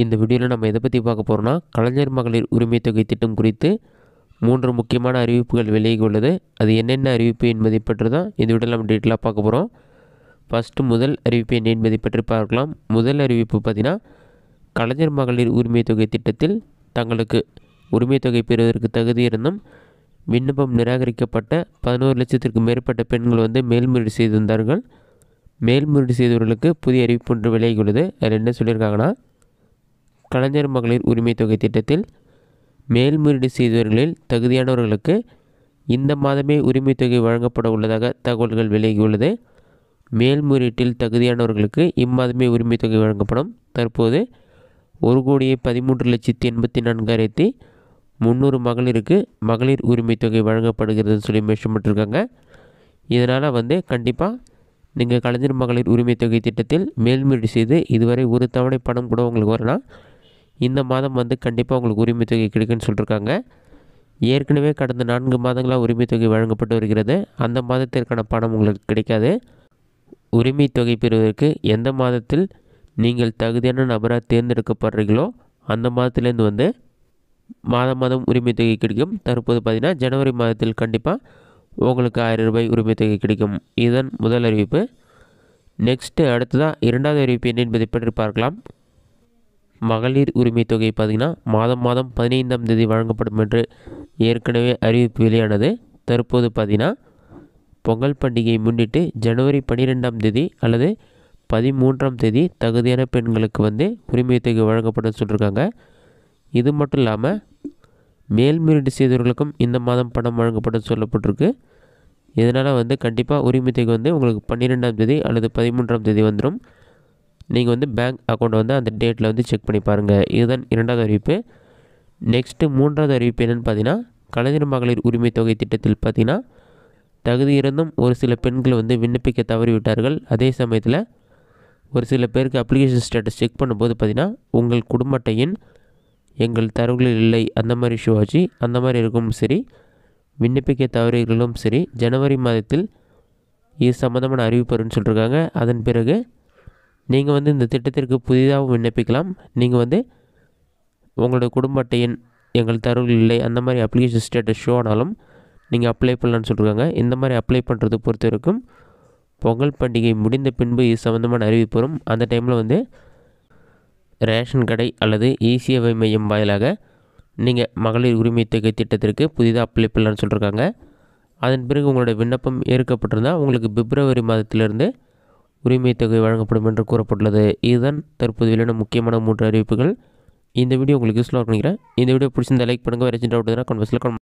இந்த வீடியோவில் நம்ம எதை பற்றி பார்க்க போகிறோம்னா கலைஞர் மகளிர் உரிமை தொகை திட்டம் குறித்து மூன்று முக்கியமான அறிவிப்புகள் வெளியாகி உள்ளது அது என்னென்ன அறிவிப்பு என்பதை பற்றி தான் இந்த வீடியோவில் நம்ம டீட்டெயிலாக பார்க்க போகிறோம் ஃபஸ்ட்டு முதல் அறிவிப்பு என்ன என்பதை பற்றி பார்க்கலாம் முதல் அறிவிப்பு பார்த்திங்கன்னா கலைஞர் மகளிர் உரிமை தொகை திட்டத்தில் தங்களுக்கு உரிமை தொகை பெறுவதற்கு தகுதி இருந்தும் விண்ணப்பம் நிராகரிக்கப்பட்ட பதினோரு லட்சத்திற்கு மேற்பட்ட பெண்கள் வந்து மேல்முறையீடு செய்திருந்தார்கள் மேல்முறையீடு செய்தவர்களுக்கு புதிய அறிவிப்பு ஒன்று வெளியாகியுள்ளது அதில் என்ன சொல்லியிருக்காங்கன்னா கலைஞர் மகளிர் உரிமை தொகை திட்டத்தில் மேல்முறையீடு செய்தவர்களில் தகுதியானவர்களுக்கு இந்த மாதமே உரிமை தொகை வழங்கப்பட உள்ளதாக தகவல்கள் வெளியாகியுள்ளது மேல்முறையீட்டில் தகுதியானவர்களுக்கு இம்மாதமே உரிமை தொகை வழங்கப்படும் தற்போது ஒரு கோடியே பதிமூன்று லட்சத்தி எண்பத்தி நான்காயிரத்தி முந்நூறு மகளிருக்கு மகளிர் உரிமை தொகை வழங்கப்படுகிறதுன்னு சொல்லி மென்ஷன் இதனால் வந்து கண்டிப்பாக நீங்கள் கலைஞர் மகளிர் உரிமை தொகை திட்டத்தில் மேல்முறையீடு செய்து இதுவரை ஒரு தவணை பணம் கூட உங்களுக்கு வரலாம் இந்த மாதம் வந்து கண்டிப்பாக உங்களுக்கு உரிமை தொகை கிடைக்குன்னு சொல்லியிருக்காங்க ஏற்கனவே கடந்த நான்கு மாதங்களாக உரிமை தொகை வழங்கப்பட்டு வருகிறது அந்த மாதத்திற்கான பணம் உங்களுக்கு கிடைக்காது உரிமை தொகை பெறுவதற்கு எந்த மாதத்தில் நீங்கள் தகுதியான நபராக தேர்ந்தெடுக்கப்படுறீங்களோ அந்த மாதத்துலேருந்து வந்து மாதம் மாதம் உரிமை தொகை கிடைக்கும் தற்போது பார்த்திங்கன்னா ஜனவரி மாதத்தில் கண்டிப்பாக உங்களுக்கு ஆயிரம் ரூபாய் உரிமை தொகை கிடைக்கும் இதுதான் முதல் அறிவிப்பு நெக்ஸ்ட்டு அடுத்ததாக இரண்டாவது அறிவிப்பு என்ன என்பதை பற்றி பார்க்கலாம் மகளிர் உரிமை தொகை பார்த்திங்கன்னா மாதம் மாதம் பதினைந்தாம் தேதி வழங்கப்படும் என்று ஏற்கனவே அறிவிப்பு வெளியானது தற்போது பார்த்திங்கன்னா பொங்கல் பண்டிகையை முன்னிட்டு ஜனவரி பன்னிரெண்டாம் தேதி அல்லது பதிமூன்றாம் தேதி தகுதியான பெண்களுக்கு வந்து உரிமை தொகை வழங்கப்படும் சொல்லியிருக்காங்க இது மட்டும் இல்லாமல் மேல்முறையீடு செய்தவர்களுக்கும் இந்த மாதம் பணம் வழங்கப்படும் சொல்லப்பட்டிருக்கு இதனால் வந்து கண்டிப்பாக உரிமை தொகை வந்து உங்களுக்கு பன்னிரெண்டாம் தேதி அல்லது பதிமூன்றாம் தேதி வந்துடும் நீங்கள் வந்து பேங்க் அக்கௌண்ட்டை வந்து அந்த டேட்டில் வந்து செக் பண்ணி பாருங்கள் இதுதான் இரண்டாவது அறிவிப்பு நெக்ஸ்ட்டு மூன்றாவது அறிவிப்பு என்னென்னு பார்த்தீங்கன்னா கலைஞர் மகளிர் உரிமை தொகை திட்டத்தில் பார்த்தீங்கன்னா தகுதி இருந்தும் ஒரு சில பெண்கள் வந்து விண்ணப்பிக்க தவறிவிட்டார்கள் அதே சமயத்தில் ஒரு சில பேருக்கு அப்ளிகேஷன் ஸ்டேட்டஸ் செக் பண்ணும்போது பார்த்திங்கன்னா உங்கள் குடும்ப அட்டையின் எங்கள் தரவுகளில் இல்லை அந்த மாதிரி இஷ்யூ ஆச்சு அந்த மாதிரி இருக்கும் சரி விண்ணப்பிக்க தவறுகளும் சரி ஜனவரி மாதத்தில் இது சம்மந்தமான அறிவிப்பு வரும்னு சொல்லியிருக்காங்க அதன் பிறகு நீங்கள் வந்து இந்த திட்டத்திற்கு புதிதாகவும் விண்ணப்பிக்கலாம் நீங்கள் வந்து உங்களோட குடும்ப அட்டை எண் எங்கள் தரவு இல்லை அந்த மாதிரி அப்ளிகேஷன் ஸ்டேட்டஸ் ஷோ ஆனாலும் நீங்கள் அப்ளை பண்ணலான்னு சொல்லியிருக்காங்க இந்த மாதிரி அப்ளை பண்ணுறது பொறுத்த வரைக்கும் பொங்கல் பண்டிகை முடிந்த பின்பு இது சம்மந்தமான அறிவிப்பு வரும் அந்த டைமில் வந்து ரேஷன் கடை அல்லது இசிஏவை மையம் வாயிலாக நீங்கள் மகளிர் உரிமை தொகை திட்டத்திற்கு புதிதாக அப்ளை பண்ணலான்னு சொல்லியிருக்காங்க அதன் பிறகு உங்களுடைய விண்ணப்பம் ஏற்கப்பட்டிருந்தால் உங்களுக்கு பிப்ரவரி மாதத்திலிருந்து உரிமை தொகை வழங்கப்படும் என்று கூறப்பட்டுள்ளது இதுதான் தற்போது வெளியான முக்கியமான மூன்று அறிவிப்புகள் இந்த வீடியோ உங்களுக்கு யூஸ்ஃபுல்லாக இருக்கிறேன் இந்த வீடியோ பிடிச்சிருந்த லைக் பண்ணுங்கள் வேறு சின்ன டவுட் கமெண்ட் பாக்ஸில்